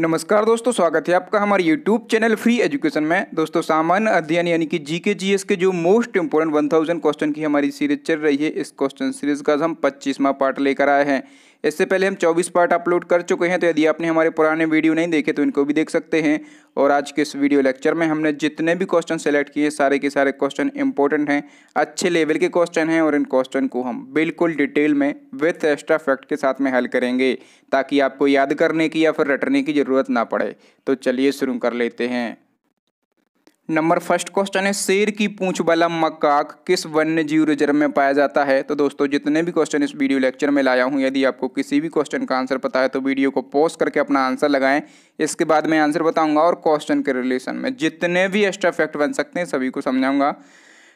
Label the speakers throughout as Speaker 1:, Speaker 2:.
Speaker 1: नमस्कार दोस्तों स्वागत है आपका हमारे यूट्यूब चैनल फ्री एजुकेशन में दोस्तों सामान्य अध्ययन यानी कि जीके जीएस के जो मोस्ट इंपोर्टेंट 1000 क्वेश्चन की हमारी सीरीज चल रही है इस क्वेश्चन सीरीज का हम 25वां पार्ट लेकर आए हैं इससे पहले हम 24 पार्ट अपलोड कर चुके हैं तो यदि आपने हमारे पुराने वीडियो नहीं देखे तो इनको भी देख सकते हैं और आज के इस वीडियो लेक्चर में हमने जितने भी क्वेश्चन सेलेक्ट किए सारे के सारे क्वेश्चन इंपॉर्टेंट हैं अच्छे लेवल के क्वेश्चन हैं और इन क्वेश्चन को हम बिल्कुल डिटेल में विथ एक्स्ट्रा फैक्ट के साथ में हल करेंगे ताकि आपको याद करने की या फिर रटने की ज़रूरत ना पड़े तो चलिए शुरू कर लेते हैं नंबर फर्स्ट क्वेश्चन है शेर की पूंछ वाला मकाक किस वन्य जीव रिजर्व में पाया जाता है तो दोस्तों जितने भी क्वेश्चन इस वीडियो लेक्चर में लाया हूं यदि आपको किसी भी क्वेश्चन का आंसर पता है तो वीडियो को पॉज करके अपना आंसर लगाएं इसके बाद मैं आंसर बताऊंगा और क्वेश्चन के रिलेशन में जितने भी एक्स्ट्रा फैक्ट बन सकते हैं सभी को समझाऊंगा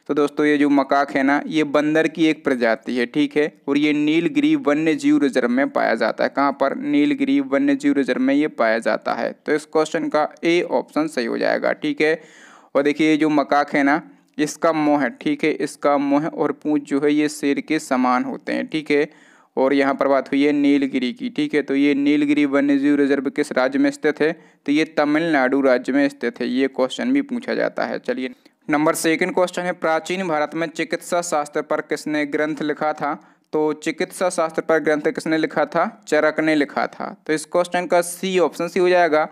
Speaker 1: तो दोस्तों ये जो मकाक है ना ये बंदर की एक प्रजाति है ठीक है और ये नीलगिरी वन्य जीव रिजर्व में पाया जाता है कहाँ पर नीलगिरी वन्य जीव रिजर्व में ये पाया जाता है तो इस क्वेश्चन का ए ऑप्शन सही हो जाएगा ठीक है और देखिए ये जो मकाक है ना इसका मोह है ठीक है इसका मोह और पूछ जो है ये शेर के समान होते हैं ठीक है और यहाँ पर बात हुई है नीलगिरी की ठीक है तो ये नीलगिरी वन्यजीव रिजर्व किस राज्य में स्थित है तो ये तमिलनाडु राज्य में स्थित है ये क्वेश्चन भी पूछा जाता है चलिए नंबर सेकंड क्वेश्चन है प्राचीन भारत में चिकित्सा शास्त्र पर किसने ग्रंथ लिखा था तो चिकित्सा शास्त्र पर ग्रंथ किसने लिखा था चरक ने लिखा था तो इस क्वेश्चन का सी ऑप्शन सी हो जाएगा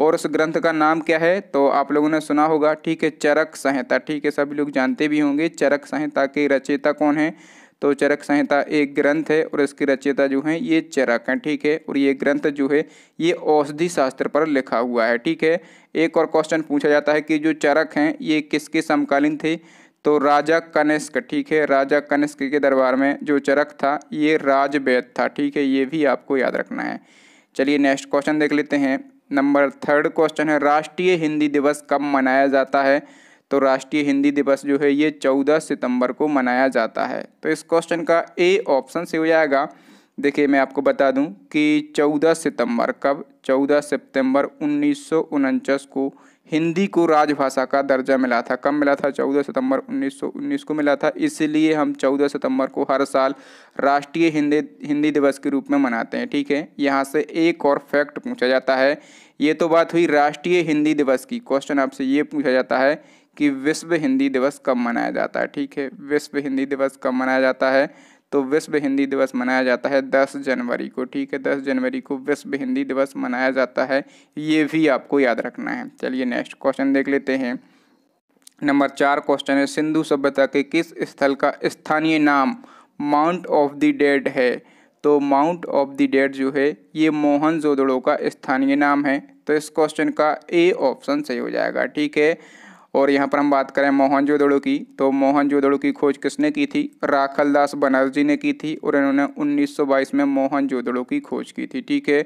Speaker 1: और उस ग्रंथ का नाम क्या है तो आप लोगों ने सुना होगा ठीक है चरक संहिता ठीक है सभी लोग जानते भी होंगे चरक संहिता के रचयिता कौन है तो चरक संहिता एक ग्रंथ है और इसकी रचयिता जो है ये चरक है ठीक है और ये ग्रंथ जो है ये औषधि शास्त्र पर लिखा हुआ है ठीक है एक और क्वेश्चन पूछा जाता है कि जो चरक हैं ये किसके समकालीन थे तो राजा कनिष्क ठीक है राजा कनिष्क के दरबार में जो चरक था ये राजवैद था ठीक है ये भी आपको याद रखना है चलिए नेक्स्ट क्वेश्चन देख लेते हैं नंबर थर्ड क्वेश्चन है राष्ट्रीय हिंदी दिवस कब मनाया जाता है तो राष्ट्रीय हिंदी दिवस जो है ये चौदह सितंबर को मनाया जाता है तो इस क्वेश्चन का ए ऑप्शन से हो जाएगा देखिए मैं आपको बता दूं कि 14 सितंबर कब 14 सितंबर उन्नीस को हिंदी को राजभाषा का दर्जा मिला था कब मिला था 14 सितंबर 1919 को मिला था इसलिए हम 14 सितंबर को हर साल राष्ट्रीय हिंदी हिंदी दिवस के रूप में मनाते हैं ठीक है यहाँ से एक और फैक्ट पूछा जाता है ये तो बात हुई राष्ट्रीय हिंदी दिवस की क्वेश्चन आपसे ये पूछा जाता है कि विश्व हिंदी दिवस कब मनाया जाता है ठीक है विश्व हिंदी दिवस कब मनाया जाता है तो विश्व हिंदी दिवस मनाया जाता है दस जनवरी को ठीक है दस जनवरी को विश्व हिंदी दिवस मनाया जाता है ये भी आपको याद रखना है चलिए नेक्स्ट क्वेश्चन देख लेते हैं नंबर चार क्वेश्चन है सिंधु सभ्यता के किस स्थल का स्थानीय नाम माउंट ऑफ द डेड है तो माउंट ऑफ द डेड जो है ये मोहन जोदड़ो का स्थानीय नाम है तो इस क्वेश्चन का ए ऑप्शन सही हो जाएगा ठीक है और यहाँ पर हम बात करें मोहनजोदड़ो की तो मोहनजोदड़ो की खोज किसने की थी राखल दास बनर्जी ने की थी और इन्होंने 1922 में मोहनजोदड़ो की खोज की थी ठीक है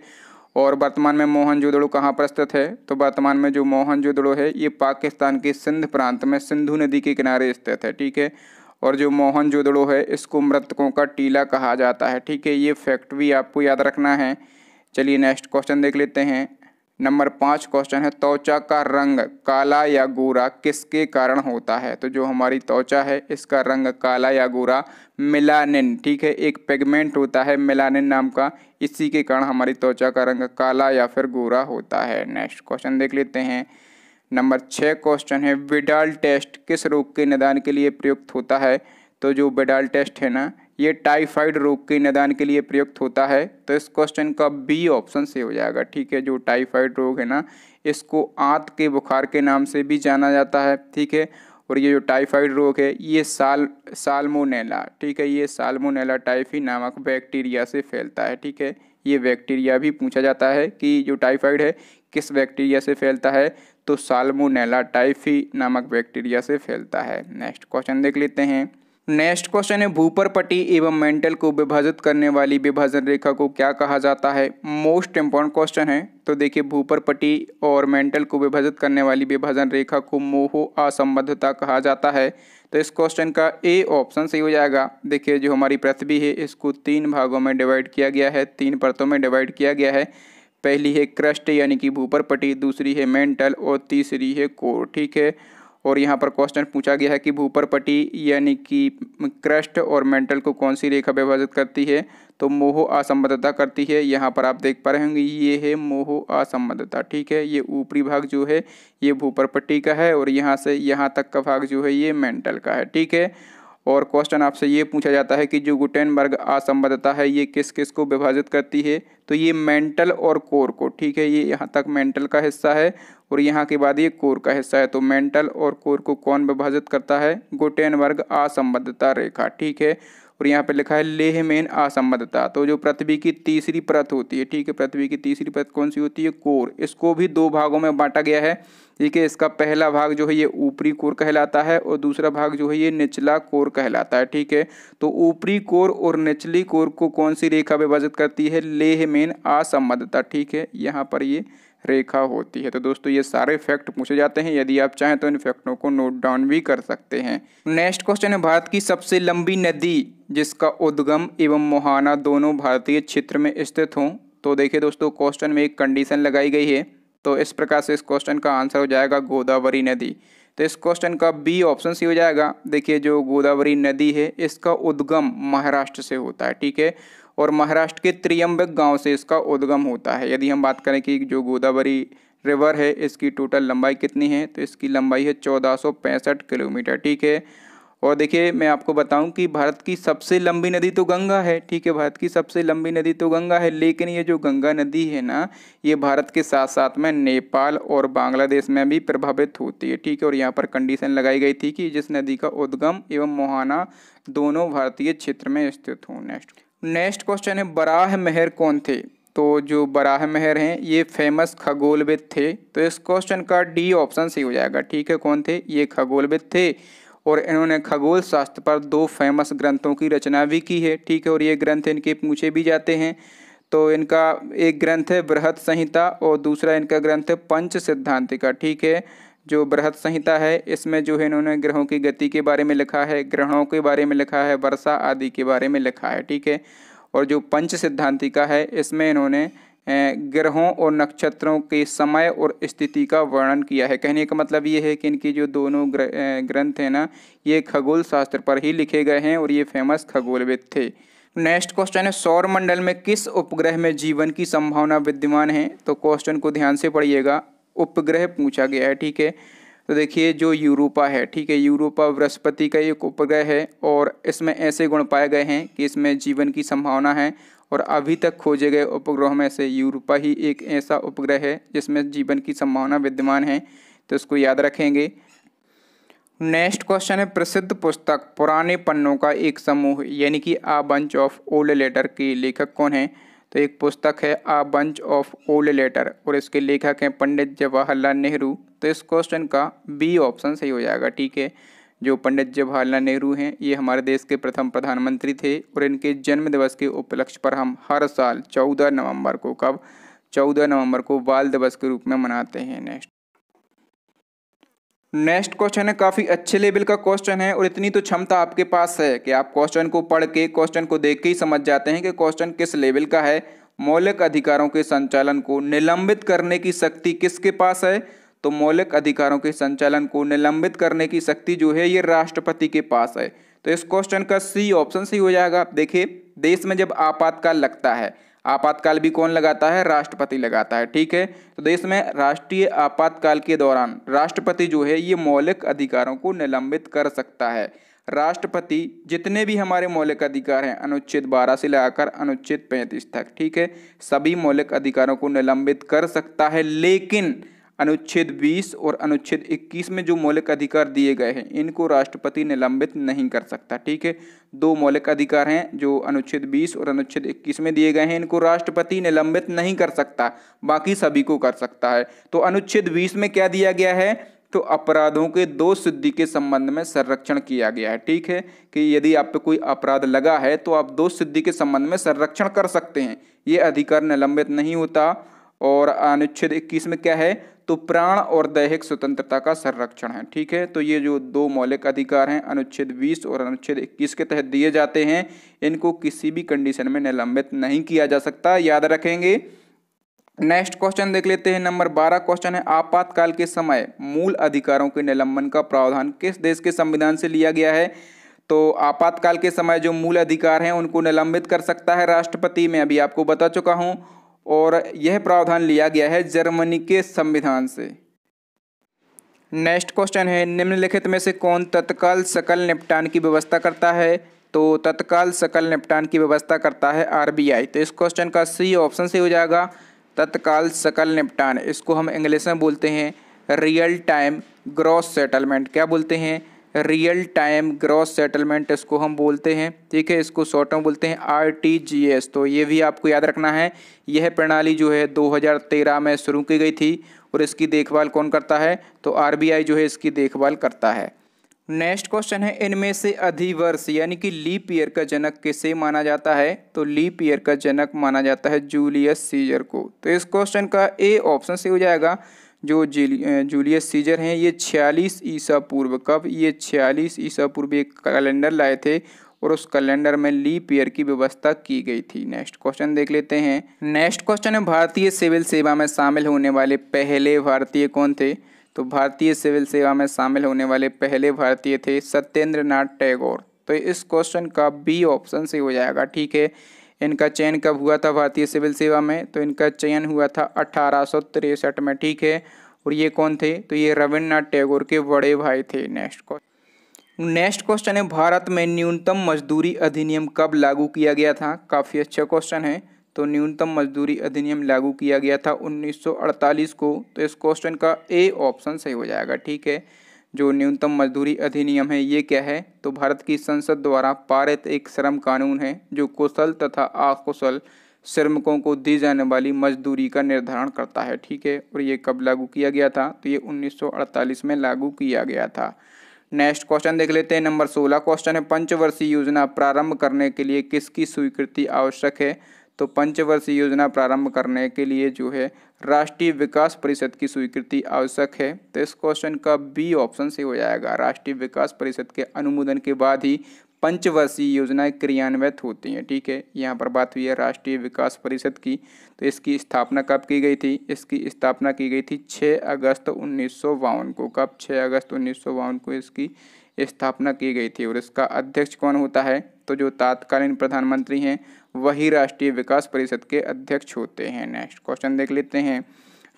Speaker 1: और वर्तमान में मोहनजोदड़ो कहाँ पर स्थित है तो वर्तमान में जो मोहनजोदड़ो है ये पाकिस्तान के सिंध प्रांत में सिंधु नदी के किनारे स्थित है ठीक है और जो मोहन है इसको मृतकों का टीला कहा जाता है ठीक है ये फैक्ट भी आपको याद रखना है चलिए नेक्स्ट क्वेश्चन देख लेते हैं नंबर पाँच क्वेश्चन है त्वचा का रंग काला या गोरा किसके कारण होता है तो जो हमारी त्वचा है इसका रंग काला या गोरा मिलानिन ठीक है एक पेगमेंट होता है मिलानिन नाम का इसी के कारण हमारी त्वचा का रंग काला या फिर गोरा होता है नेक्स्ट क्वेश्चन देख लेते हैं नंबर छः क्वेश्चन है विडाल टेस्ट किस रोग के निदान के लिए प्रयुक्त होता है तो जो विडाल टेस्ट है ना ये टाइफाइड रोग के निदान के लिए प्रयुक्त होता है तो इस क्वेश्चन का बी ऑप्शन से हो जाएगा ठीक है जो टाइफाइड रोग है ना इसको आंत के बुखार के नाम से भी जाना जाता है ठीक है और ये जो टाइफाइड रोग है ये साल साल्मोनेला ठीक है ये साल्मोनेला टाइफी नामक बैक्टीरिया से फैलता है ठीक है ये बैक्टीरिया भी पूछा जाता है कि जो टाइफाइड है किस बैक्टीरिया से फैलता है तो साल्मोनेला टाइफी नामक बैक्टीरिया से फैलता है नेक्स्ट क्वेश्चन देख लेते हैं नेक्स्ट क्वेश्चन है भूपर पट्टी एवं मेंटल को विभाजित करने वाली विभाजन रेखा को क्या कहा जाता है मोस्ट इम्पॉर्टेंट क्वेश्चन है तो देखिए भूपर पट्टी और मेंटल को विभाजित करने वाली विभाजन रेखा को मोहो असंबद्धता कहा जाता है तो इस क्वेश्चन का ए ऑप्शन सही हो जाएगा देखिए जो हमारी पृथ्वी है इसको तीन भागों में डिवाइड किया गया है तीन परतों में डिवाइड किया गया है पहली है क्रस्ट यानी कि भूपर पट्टी दूसरी है मेंटल और तीसरी है कोर ठीक है और यहाँ पर क्वेश्चन पूछा गया है कि भूपरपटी यानी कि क्रस्ट और मेंटल को कौन सी रेखा विभाजित करती है तो मोह असंबद्धता करती है यहाँ पर आप देख पा रहे होंगे ये है मोह असंबद्धता ठीक है ये ऊपरी भाग जो है ये भूपरपट्टी का है और यहाँ से यहाँ तक का भाग जो है ये मेंटल का है ठीक है और क्वेश्चन आपसे ये पूछा जाता है कि जो गुटेनबर्ग असंबद्धता है ये किस किस को विभाजित करती है तो ये मेंटल और कोर को ठीक है ये यहाँ तक मेंटल का हिस्सा है और यहाँ के बाद ये कोर का हिस्सा है तो मेंटल और कोर को कौन विभाजित करता है गुटेनबर्ग असंबद्धता रेखा ठीक है और यहाँ पे लिखा है लेह मेन असंबद्धता तो जो पृथ्वी की तीसरी परत होती है ठीक है पृथ्वी की तीसरी परत कौन सी होती है कोर इसको भी दो भागों में बांटा गया है ठीक है इसका पहला भाग जो है ये ऊपरी कोर कहलाता है और दूसरा भाग जो है ये निचला कोर कहलाता है ठीक है तो ऊपरी कोर और निचली कोर को कौन सी रेखा विभाजित करती है लेह मेन असंबद्धता ठीक है यहाँ पर ये रेखा होती है तो दोस्तों ये सारे फैक्ट पूछे जाते हैं यदि आप चाहें तो इन फैक्टों को नोट डाउन भी कर सकते हैं नेक्स्ट क्वेश्चन है भारत की सबसे लंबी नदी जिसका उद्गम एवं मोहाना दोनों भारतीय क्षेत्र में स्थित हों तो देखिए दोस्तों क्वेश्चन में एक कंडीशन लगाई गई है तो इस प्रकार से इस क्वेश्चन का आंसर हो जाएगा गोदावरी नदी तो इस क्वेश्चन का बी ऑप्शन सी हो जाएगा देखिए जो गोदावरी नदी है इसका उद्गम महाराष्ट्र से होता है ठीक है और महाराष्ट्र के त्रियम्बक गांव से इसका उद्गम होता है यदि हम बात करें कि जो गोदावरी रिवर है इसकी टोटल लंबाई कितनी है तो इसकी लंबाई है चौदह किलोमीटर ठीक है और देखिए मैं आपको बताऊं कि भारत की सबसे लंबी नदी तो गंगा है ठीक है भारत की सबसे लंबी नदी तो गंगा है लेकिन ये जो गंगा नदी है ना ये भारत के साथ साथ में नेपाल और बांग्लादेश में भी प्रभावित होती है ठीक है और यहाँ पर कंडीशन लगाई गई थी कि जिस नदी का उद्गम एवं मोहाना दोनों भारतीय क्षेत्र में स्थित हों नेक्स्ट नेक्स्ट क्वेश्चन है बराह मेहर कौन थे तो जो बराह मेहर हैं ये फेमस खगोलविद थे तो इस क्वेश्चन का डी ऑप्शन सही हो जाएगा ठीक है कौन थे ये खगोलविद थे और इन्होंने खगोल शास्त्र पर दो फेमस ग्रंथों की रचना भी की है ठीक है और ये ग्रंथ इनके पूछे भी जाते हैं तो इनका एक ग्रंथ है बृहद संहिता और दूसरा इनका ग्रंथ है पंच सिद्धांत का ठीक है जो बृहद संहिता है इसमें जो है इन्होंने ग्रहों की गति के बारे में लिखा है ग्रहणों के बारे में लिखा है वर्षा आदि के बारे में लिखा है ठीक है और जो पंच सिद्धांतिका है इसमें इन्होंने ग्रहों और नक्षत्रों के समय और स्थिति का वर्णन किया है कहने का मतलब ये है कि इनकी जो दोनों ग्रंथ हैं ना ये खगोल शास्त्र पर ही लिखे गए हैं और ये फेमस खगोलविद थे नेक्स्ट क्वेश्चन है सौर मंडल में किस उपग्रह में जीवन की संभावना विद्यमान है तो क्वेश्चन को ध्यान से पढ़िएगा उपग्रह पूछा गया है ठीक है तो देखिए जो यूरोपा है ठीक है यूरोपा बृहस्पति का एक उपग्रह है और इसमें ऐसे गुण पाए गए हैं कि इसमें जीवन की संभावना है और अभी तक खोजे गए उपग्रहों में से यूरोपा ही एक ऐसा उपग्रह है जिसमें जीवन की संभावना विद्यमान है तो इसको याद रखेंगे नेक्स्ट क्वेश्चन है प्रसिद्ध पुस्तक पुराने पन्नों का एक समूह यानी कि a bunch of old letter के लेखक कौन है तो एक पुस्तक है a bunch of old letter और इसके लेखक हैं पंडित जवाहरलाल नेहरू तो इस क्वेश्चन का बी ऑप्शन सही हो जाएगा ठीक है जो पंडित जवाहरलाल नेहरू हैं ये हमारे देश के प्रथम प्रधानमंत्री थे और इनके जन्म दिवस के उपलक्ष्य पर हम हर साल चौदह नवंबर को कब चौदह नवंबर को बाल दिवस के रूप में मनाते हैं नेक्स्ट नेक्स्ट क्वेश्चन है काफ़ी अच्छे लेवल का क्वेश्चन है और इतनी तो क्षमता आपके पास है कि आप क्वेश्चन को पढ़ के क्वेश्चन को देख के ही समझ जाते हैं कि क्वेश्चन किस लेवल का है मौलिक अधिकारों के संचालन को निलंबित करने की शक्ति किसके पास है तो मौलिक अधिकारों के संचालन को निलंबित करने की शक्ति जो है ये राष्ट्रपति के पास है तो इस क्वेश्चन का सी ऑप्शन सही हो जाएगा देखिए देश में जब आपातकाल लगता है आपातकाल भी कौन लगाता है राष्ट्रपति लगाता है ठीक है तो देश में राष्ट्रीय आपातकाल के दौरान राष्ट्रपति जो है ये मौलिक अधिकारों को निलंबित कर सकता है राष्ट्रपति जितने भी हमारे मौलिक अधिकार हैं अनुच्छेद 12 से लगाकर अनुच्छेद 35 तक ठीक है सभी मौलिक अधिकारों को निलंबित कर सकता है लेकिन अनुच्छेद 20 और अनुच्छेद 21 में जो मौलिक अधिकार दिए गए हैं इनको राष्ट्रपति निलंबित नहीं कर सकता ठीक है दो मौलिक अधिकार हैं जो अनुच्छेद 20 और अनुच्छेद 21 में दिए गए हैं इनको राष्ट्रपति निलंबित नहीं कर सकता बाकी सभी को कर सकता है तो अनुच्छेद 20 में क्या दिया गया है तो अपराधों के दो सिद्धि के संबंध में संरक्षण किया गया है ठीक है कि यदि आप पे कोई अपराध लगा है तो आप दो सिद्धि के संबंध में संरक्षण कर सकते हैं ये अधिकार निलंबित नहीं होता और अनुच्छेद इक्कीस में क्या है तो प्राण और दैहिक स्वतंत्रता का संरक्षण है ठीक है तो ये जो दो मौलिक अधिकार हैं अनुच्छेद 20 और अनुच्छेद 21 के तहत दिए जाते हैं इनको किसी भी कंडीशन में निलंबित नहीं किया जा सकता याद रखेंगे नेक्स्ट क्वेश्चन देख लेते हैं नंबर बारह क्वेश्चन है आपातकाल के समय मूल अधिकारों के निलंबन का प्रावधान किस देश के संविधान से लिया गया है तो आपातकाल के समय जो मूल अधिकार हैं उनको निलंबित कर सकता है राष्ट्रपति मैं अभी आपको बता चुका हूँ और यह प्रावधान लिया गया है जर्मनी के संविधान से नेक्स्ट क्वेश्चन है निम्नलिखित में से कौन तत्काल सकल निपटान की व्यवस्था करता है तो तत्काल सकल निपटान की व्यवस्था करता है आरबीआई तो इस क्वेश्चन का सी ऑप्शन से हो जाएगा तत्काल सकल निपटान इसको हम इंग्लिश में बोलते हैं रियल टाइम ग्रॉस सेटलमेंट क्या बोलते हैं रियल टाइम ग्रॉस सेटलमेंट इसको हम बोलते हैं ठीक है इसको शॉर्ट में बोलते हैं आर तो ये भी आपको याद रखना है यह प्रणाली जो है 2013 में शुरू की गई थी और इसकी देखभाल कौन करता है तो आर जो है इसकी देखभाल करता है नेक्स्ट क्वेश्चन है इनमें से अधिवर्ष यानी कि लीप ईयर का जनक किसे माना जाता है तो लीप ईयर का जनक माना जाता है जूलियस सीजर को तो इस क्वेश्चन का ए ऑप्शन से हो जाएगा जो जूलियस सीजर हैं ये छियालीस ईसा पूर्व कब ये छियालीस ईसा पूर्व एक कैलेंडर लाए थे और उस कैलेंडर में लीप ईयर की व्यवस्था की गई थी नेक्स्ट क्वेश्चन देख लेते हैं नेक्स्ट क्वेश्चन है भारतीय सिविल सेवा में शामिल होने वाले पहले भारतीय कौन थे तो भारतीय सिविल सेवा में शामिल होने वाले पहले भारतीय थे सत्येंद्र नाथ टैगोर तो इस क्वेश्चन का बी ऑप्शन से हो जाएगा ठीक है इनका चयन कब हुआ था भारतीय सिविल सेवा में तो इनका चयन हुआ था अठारह में ठीक है और ये कौन थे तो ये रविन्द्रनाथ टैगोर के बड़े भाई थे नेक्स्ट क्वेश्चन नेक्स्ट क्वेश्चन है भारत में न्यूनतम मजदूरी अधिनियम कब लागू किया गया था काफ़ी अच्छा क्वेश्चन है तो न्यूनतम मजदूरी अधिनियम लागू किया गया था 1948 को तो इस क्वेश्चन का ए ऑप्शन सही हो जाएगा ठीक है जो न्यूनतम मजदूरी अधिनियम है ये क्या है तो भारत की संसद द्वारा पारित एक श्रम कानून है जो कुशल तथा अकुशल श्रमिकों को दी जाने वाली मजदूरी का निर्धारण करता है ठीक है और ये कब लागू किया गया था तो ये 1948 में लागू किया गया था नेक्स्ट क्वेश्चन देख लेते हैं नंबर 16 क्वेश्चन है पंचवर्षीय योजना प्रारंभ करने के लिए किसकी स्वीकृति आवश्यक है तो पंचवर्षीय योजना प्रारंभ करने के लिए जो है राष्ट्रीय विकास परिषद की स्वीकृति आवश्यक है तो इस क्वेश्चन का बी ऑप्शन से हो जाएगा राष्ट्रीय विकास परिषद के अनुमोदन के बाद ही पंचवर्षीय योजनाएं क्रियान्वित होती हैं ठीक है यहाँ पर बात हुई है राष्ट्रीय विकास परिषद की तो इसकी स्थापना कब की गई थी इसकी स्थापना की गई थी 6 अगस्त उन्नीस को कब 6 अगस्त उन्नीस को इसकी स्थापना की गई थी और इसका अध्यक्ष कौन होता है तो जो तात्कालीन प्रधानमंत्री हैं वही राष्ट्रीय विकास परिषद के अध्यक्ष होते हैं नेक्स्ट क्वेश्चन देख लेते हैं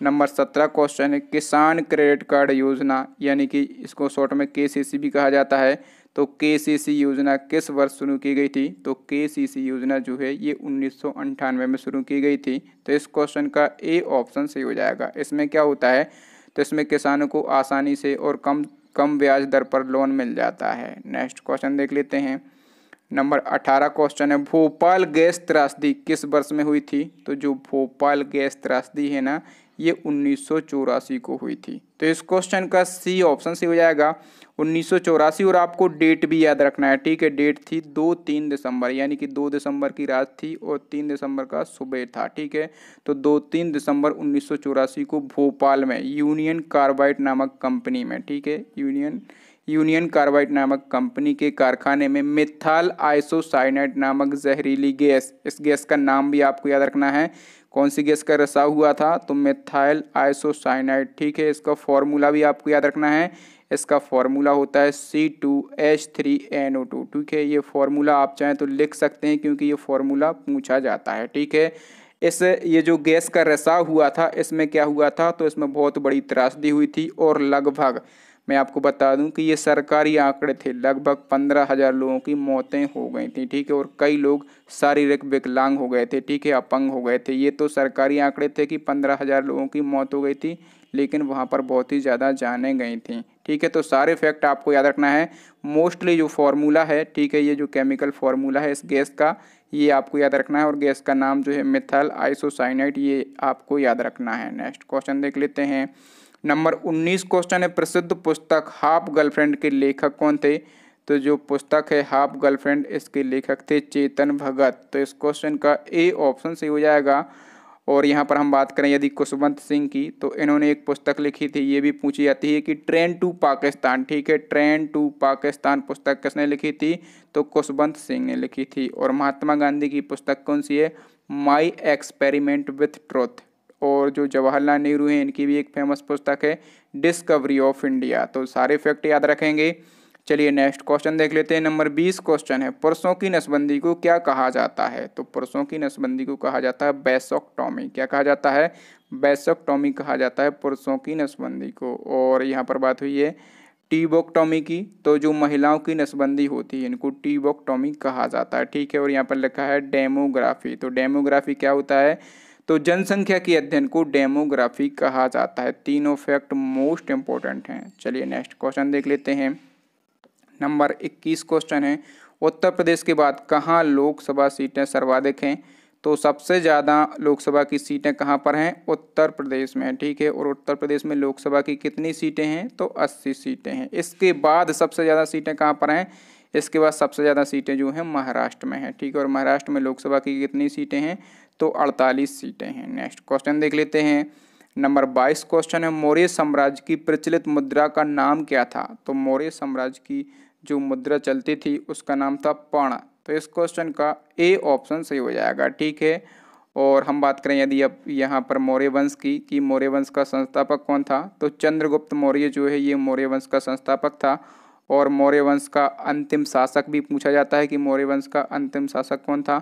Speaker 1: नंबर सत्रह क्वेश्चन है किसान क्रेडिट कार्ड योजना यानी कि इसको शॉर्ट में के भी कहा जाता है तो के योजना किस वर्ष शुरू की गई थी तो के योजना जो है ये उन्नीस में शुरू की गई थी तो इस क्वेश्चन का ए ऑप्शन सही हो जाएगा इसमें क्या होता है तो इसमें किसानों को आसानी से और कम कम ब्याज दर पर लोन मिल जाता है नेक्स्ट क्वेश्चन देख लेते हैं नंबर अठारह क्वेश्चन है भोपाल गैस त्रासदी किस वर्ष में हुई थी तो जो भोपाल गैस त्रासदी है ना ये उन्नीस को हुई थी तो इस क्वेश्चन का सी ऑप्शन सी हो जाएगा उन्नीस और आपको डेट भी याद रखना है ठीक है डेट थी दो तीन दिसंबर यानी कि दो दिसंबर की रात थी और तीन दिसंबर का सुबह था ठीक है तो दो तीन दिसंबर उन्नीस को भोपाल में यूनियन कार्बाइट नामक कंपनी में ठीक है यूनियन यूनियन कार्बाइड नामक कंपनी के कारखाने में मिथाल आइसोसाइनाइड नामक जहरीली गैस इस गैस का नाम भी आपको याद रखना है कौन सी गैस का रसाव हुआ था तो मिथाइल आइसोसाइनाइड ठीक है इसका फॉर्मूला भी आपको याद रखना है इसका फॉर्मूला होता है C two H three N O two ठीक है ये फॉर्मूला आप चाहें तो लिख सकते हैं क्योंकि ये फॉर्मूला पूछा जाता है ठीक है इस ये जो गैस का रसाव हुआ था इसमें क्या हुआ था तो इसमें बहुत बड़ी त्रासदी हुई थी और लगभग मैं आपको बता दूं कि ये सरकारी आंकड़े थे लगभग पंद्रह हज़ार लोगों की मौतें हो गई थी ठीक है और कई लोग शारीरिक विकलांग हो गए थे ठीक है अपंग हो गए थे ये तो सरकारी आंकड़े थे कि पंद्रह हज़ार लोगों की मौत हो गई थी लेकिन वहाँ पर बहुत ही ज़्यादा जाने गई थी ठीक है तो सारे फैक्ट आपको याद रखना है मोस्टली जो फार्मूला है ठीक है ये जो केमिकल फार्मूला है इस गैस का ये आपको याद रखना है और गैस का नाम जो है मिथल आइसोसाइनाइट ये आपको याद रखना है नेक्स्ट क्वेश्चन देख लेते हैं नंबर 19 क्वेश्चन है प्रसिद्ध पुस्तक हाफ गर्लफ्रेंड के लेखक कौन थे तो जो पुस्तक है हाफ गर्लफ्रेंड इसके लेखक थे चेतन भगत तो इस क्वेश्चन का ए ऑप्शन सही हो जाएगा और यहाँ पर हम बात करें यदि कुशवंत सिंह की तो इन्होंने एक पुस्तक लिखी थी ये भी पूछी जाती है कि ट्रेन टू पाकिस्तान ठीक है ट्रेन टू पाकिस्तान पुस्तक किसने लिखी थी तो कुशवंत सिंह ने लिखी थी और महात्मा गांधी की पुस्तक कौन सी है माई एक्सपेरिमेंट विथ ट्रुथ और जो जवाहरलाल नेहरू हैं इनकी भी एक फेमस पुस्तक है डिस्कवरी ऑफ इंडिया तो सारे फैक्ट याद रखेंगे चलिए नेक्स्ट क्वेश्चन देख लेते हैं नंबर बीस क्वेश्चन है पुरुषों की नसबंदी को क्या कहा जाता है तो पुरुषों की नसबंदी को कहा जाता है बैसोक्टॉमी क्या कहा जाता है बैसोक्टॉमी कहा जाता है पुरुषों की नसबंदी को और यहाँ पर बात हुई है टीबोक्टॉमी की तो जो महिलाओं की नसबंदी होती है इनको टीबोक्टॉमी कहा जाता है ठीक है और यहाँ पर लिखा है डेमोग्राफी तो डेमोग्राफी क्या होता है तो जनसंख्या के अध्ययन को डेमोग्राफी कहा जाता है तीनों फैक्ट मोस्ट इंपॉर्टेंट हैं चलिए नेक्स्ट क्वेश्चन देख लेते हैं नंबर इक्कीस क्वेश्चन है उत्तर प्रदेश के बाद कहाँ लोकसभा सीटें सर्वाधिक हैं तो सबसे ज़्यादा लोकसभा की सीटें कहाँ पर हैं उत्तर प्रदेश में ठीक है और उत्तर प्रदेश में लोकसभा की कितनी सीटें हैं तो 80 सीटें हैं इसके बाद सबसे ज़्यादा सीटें कहाँ पर हैं इसके बाद सबसे ज़्यादा सीटें जो हैं महाराष्ट्र में हैं ठीक है और महाराष्ट्र में लोकसभा की कितनी सीटें हैं तो 48 सीटें हैं नेक्स्ट क्वेश्चन देख लेते हैं नंबर 22 क्वेश्चन है मौर्य साम्राज्य की प्रचलित मुद्रा का नाम क्या था तो मौर्य साम्राज्य की जो मुद्रा चलती थी उसका नाम था पण तो इस क्वेश्चन का ए ऑप्शन सही हो जाएगा ठीक है और हम बात करें यदि अब यहाँ पर मौर्य वंश की कि मौर्य वंश का संस्थापक कौन था तो चंद्रगुप्त मौर्य जो है ये मौर्य वंश का संस्थापक था और मौर्य वंश का अंतिम शासक भी पूछा जाता है कि मौर्य वंश का अंतिम शासक कौन था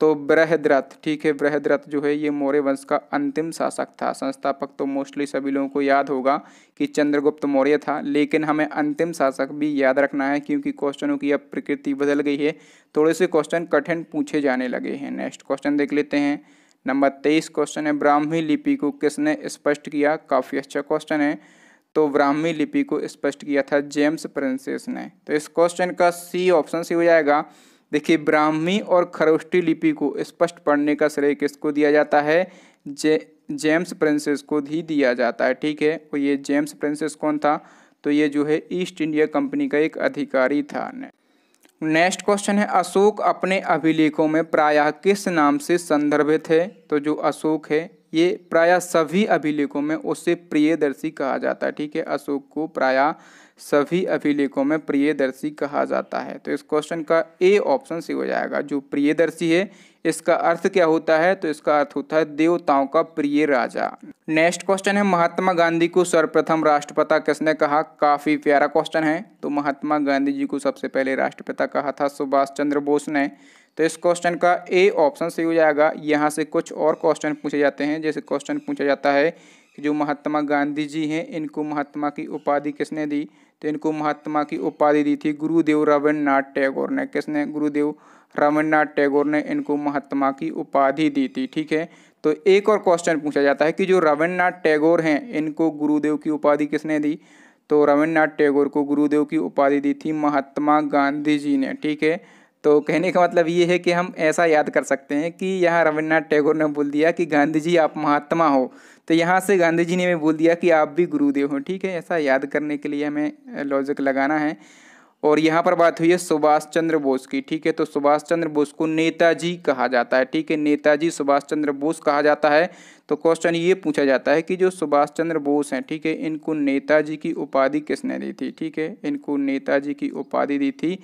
Speaker 1: तो बृहद्रथ ठीक है बृहद्रथ जो है ये मौर्य वंश का अंतिम शासक था संस्थापक तो मोस्टली सभी लोगों को याद होगा कि चंद्रगुप्त मौर्य था लेकिन हमें अंतिम शासक भी याद रखना है क्योंकि क्वेश्चनों की अब प्रकृति बदल गई है थोड़े से क्वेश्चन कठिन पूछे जाने लगे हैं नेक्स्ट क्वेश्चन देख लेते हैं नंबर तेईस क्वेश्चन है ब्राह्मी लिपि को किसने स्पष्ट किया काफ़ी अच्छा क्वेश्चन है तो ब्राह्मी लिपि को स्पष्ट किया था जेम्स प्रिंसेस ने तो इस क्वेश्चन का सी ऑप्शन सी हो जाएगा देखिए ब्राह्मी और खरोष्टी लिपि को स्पष्ट पढ़ने का श्रेय किसको दिया जाता है जे जेम्स प्रिंसेस को ही दिया जाता है ठीक है और ये जेम्स प्रिंसेस कौन था तो ये जो है ईस्ट इंडिया कंपनी का एक अधिकारी था नेक्स्ट क्वेश्चन है अशोक अपने अभिलेखों में प्रायः किस नाम से संदर्भित है तो जो अशोक है ये प्रायः सभी अभिलेखों में उससे प्रियदर्शी कहा जाता है ठीक है अशोक को प्रायः सभी अभिलेखों में प्रियदर्शी कहा जाता है तो इस क्वेश्चन का ए ऑप्शन सही हो जाएगा जो प्रियदर्शी है इसका अर्थ क्या होता है तो इसका अर्थ होता है देवताओं का प्रिय राजा नेक्स्ट क्वेश्चन है महात्मा गांधी को सर्वप्रथम राष्ट्रपिता किसने कहा काफी प्यारा क्वेश्चन है तो महात्मा गांधी जी को सबसे पहले राष्ट्रपिता कहा था सुभाष चंद्र बोस ने तो इस क्वेश्चन का ए ऑप्शन सही हो जाएगा यहाँ से कुछ और क्वेश्चन पूछे जाते हैं जैसे क्वेश्चन पूछा जाता है कि जो महात्मा गांधी जी हैं इनको महात्मा की उपाधि किसने दी तो इनको महात्मा की उपाधि दी थी गुरुदेव रविन्द्रनाथ टैगोर ने किसने गुरुदेव रविन्द्रनाथ टैगोर ने इनको महात्मा की उपाधि दी थी ठीक है तो एक और क्वेश्चन पूछा जाता है कि जो रविन्द्रनाथ टैगोर हैं इनको गुरुदेव की उपाधि किसने दी तो रविन्द्रनाथ टैगोर को गुरुदेव की उपाधि दी थी महात्मा गांधी जी ने ठीक है तो कहने का मतलब ये है कि हम ऐसा याद कर सकते हैं कि यहाँ रविन्द्रनाथ टैगोर ने बोल दिया कि गांधी जी आप महात्मा हो तो यहाँ से गांधी जी ने हमें बोल दिया कि आप भी गुरुदेव हों ठीक है ऐसा याद करने के लिए हमें लॉजिक लगाना है और यहाँ पर बात हुई है सुभाष चंद्र बोस की ठीक है तो सुभाष चंद्र बोस को नेताजी कहा जाता है ठीक है नेताजी सुभाष चंद्र बोस कहा जाता है तो क्वेश्चन ये पूछा जाता है कि जो सुभाष चंद्र बोस हैं ठीक है थीके? इनको नेताजी की उपाधि किसने दी थी ठीक है इनको नेताजी की उपाधि दी थी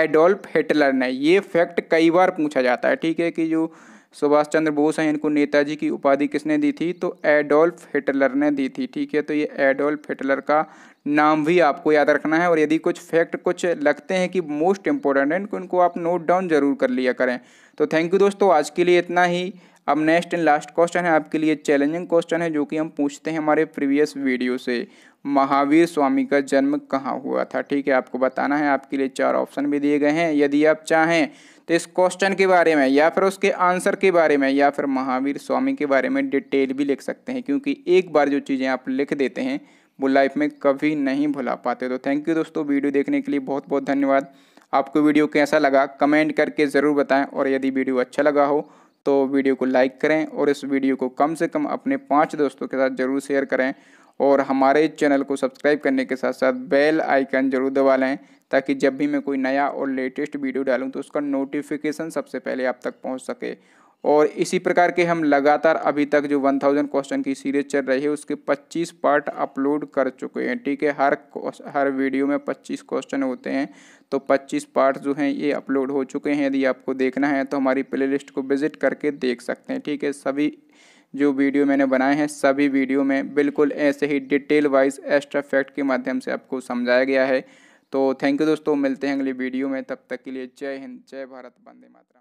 Speaker 1: एडोल्फ हिटलर ने ये फैक्ट कई बार पूछा जाता है ठीक है कि जो सुभाष चंद्र बोस हैं इनको नेताजी की उपाधि किसने दी थी तो एडोल्फ हिटलर ने दी थी ठीक है तो ये एडोल्फ हिटलर का नाम भी आपको याद रखना है और यदि कुछ फैक्ट कुछ लगते हैं कि मोस्ट इंपॉर्टेंट है इनको इनको आप नोट डाउन जरूर कर लिया करें तो थैंक यू दोस्तों आज के लिए इतना ही अब नेक्स्ट एंड लास्ट क्वेश्चन है आपके लिए चैलेंजिंग क्वेश्चन है जो कि हम पूछते हैं हमारे प्रीवियस वीडियो से महावीर स्वामी का जन्म कहाँ हुआ था ठीक है आपको बताना है आपके लिए चार ऑप्शन भी दिए गए हैं यदि आप चाहें तो इस क्वेश्चन के बारे में या फिर उसके आंसर के बारे में या फिर महावीर स्वामी के बारे में डिटेल भी लिख सकते हैं क्योंकि एक बार जो चीज़ें आप लिख देते हैं वो लाइफ में कभी नहीं भुला पाते तो थैंक यू दोस्तों वीडियो देखने के लिए बहुत बहुत धन्यवाद आपको वीडियो कैसा लगा कमेंट करके ज़रूर बताएं और यदि वीडियो अच्छा लगा हो तो वीडियो को लाइक करें और इस वीडियो को कम से कम अपने पाँच दोस्तों के साथ ज़रूर शेयर करें और हमारे चैनल को सब्सक्राइब करने के साथ साथ बेल आइकन जरूर दबा लें ताकि जब भी मैं कोई नया और लेटेस्ट वीडियो डालूं तो उसका नोटिफिकेशन सबसे पहले आप तक पहुंच सके और इसी प्रकार के हम लगातार अभी तक जो 1000 क्वेश्चन की सीरीज चल रही है उसके 25 पार्ट अपलोड कर चुके हैं ठीक है हर हर वीडियो में 25 क्वेश्चन होते हैं तो 25 पार्ट जो हैं ये अपलोड हो चुके हैं यदि आपको देखना है तो हमारी प्लेलिस्ट को विजिट करके देख सकते हैं ठीक है सभी जो वीडियो मैंने बनाए हैं सभी वीडियो में बिल्कुल ऐसे ही डिटेल वाइज एक्स्ट्रा फैक्ट के माध्यम से आपको समझाया गया है तो थैंक यू दोस्तों मिलते हैं अगली वीडियो में तब तक के लिए जय हिंद जय भारत वंदे मातरम